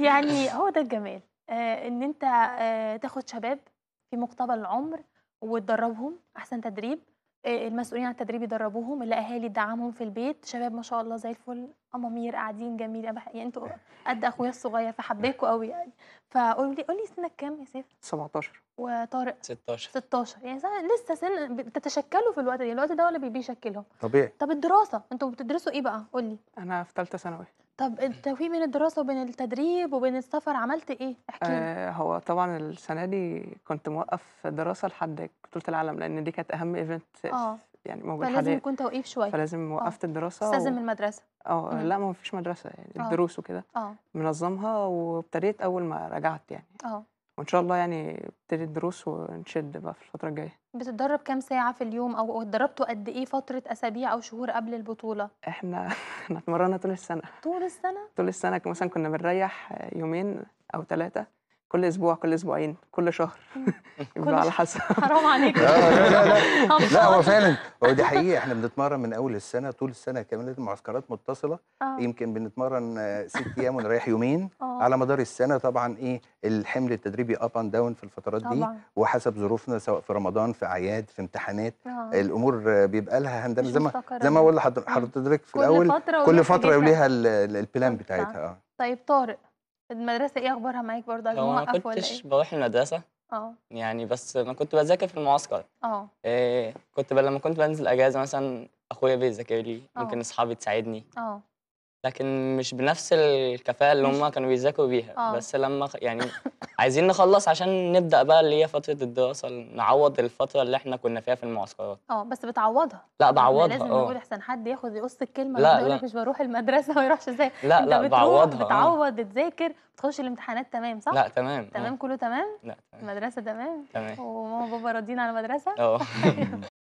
يعني هو ده الجمال آه ان انت آه تاخد شباب في مقتبل العمر وتدربهم احسن تدريب آه المسؤولين عن التدريب يدربوهم الاهالي تدعمهم في البيت شباب ما شاء الله زي الفل امامير قاعدين جميل يعني انتوا قد اخويا الصغير فحباكوا قوي يعني فقول لي قول لي سنك كام يا سيف 17 وطارق 16 16 يعني لسه سن بتتشكلوا في الوقت ده الوقت ده ولا بيشكلهم طبيعي طب الدراسه انتوا بتدرسوا ايه بقى قول لي انا في ثالثه ثانوي طب انت في بين الدراسه وبين التدريب وبين السفر عملت ايه احكي آه هو طبعا السنه دي كنت موقف دراسه لحد بطوله العالم لان دي كانت اهم ايفنت آه. يعني موجود فلازم حاليا فلازم يكون توقيف شويه فلازم آه. وقفت أوه. الدراسه استاذن و... المدرسه اه لا ما فيش مدرسه يعني آه. الدروس وكده آه. منظمها وابتديت اول ما رجعت يعني اه وان شاء الله يعني ابتدي الدروس ونشد بقى في الفتره الجايه بتتدرب كام ساعه في اليوم او اتدربتوا قد ايه فتره اسابيع او شهور قبل البطوله احنا احنا اتمرنا طول السنه طول السنه طول السنه مثلا كنا بنريح يومين او ثلاثه كل اسبوع كل اسبوعين كل شهر يبقى على حسب حرام عليك لا لا لا لا هو فعلا هو دي حقيقه احنا بنتمرن من اول السنه طول السنه كمان المعسكرات متصله آه. يمكن بنتمرن ست ايام ونريح يومين آه. على مدار السنه طبعا ايه الحمل التدريبي اب اند داون في الفترات دي وحسب ظروفنا سواء في رمضان في اعياد في امتحانات آه. الامور بيبقى لها هندله زي ما زي ما اقول حضرتك في الاول كل فتره وليها البلان بتاعتها طيب طارق المدرسة إيه أخبارها معاك برضه هو ما كنتش إيه؟ بروح المدرسة اه يعني بس ما كنت بذاكر في المعسكر اه إيه كنت لما كنت بنزل أجازة مثلا أخويا بيذاكر لي آه. ممكن أصحابي تساعدني اه لكن مش بنفس الكفاءه اللي هم كانوا بيذاكروا بيها آه. بس لما يعني عايزين نخلص عشان نبدا بقى اللي هي فتره الدراسه نعوض الفتره اللي احنا كنا فيها في المعسكرات اه بس بتعوضها لا يعني بعوضها لازم آه. نقول احسن حد ياخد يقص الكلمه لا لا لك مش بروح المدرسه ما يروحش ازاي لا انت لا بعوضها آه. بتعوض تذاكر بتخش الامتحانات تمام صح لا تمام آه. تمام كله تمام لا تمام المدرسه تمام تمام وماما وبابا راضيين على المدرسه اه طيب.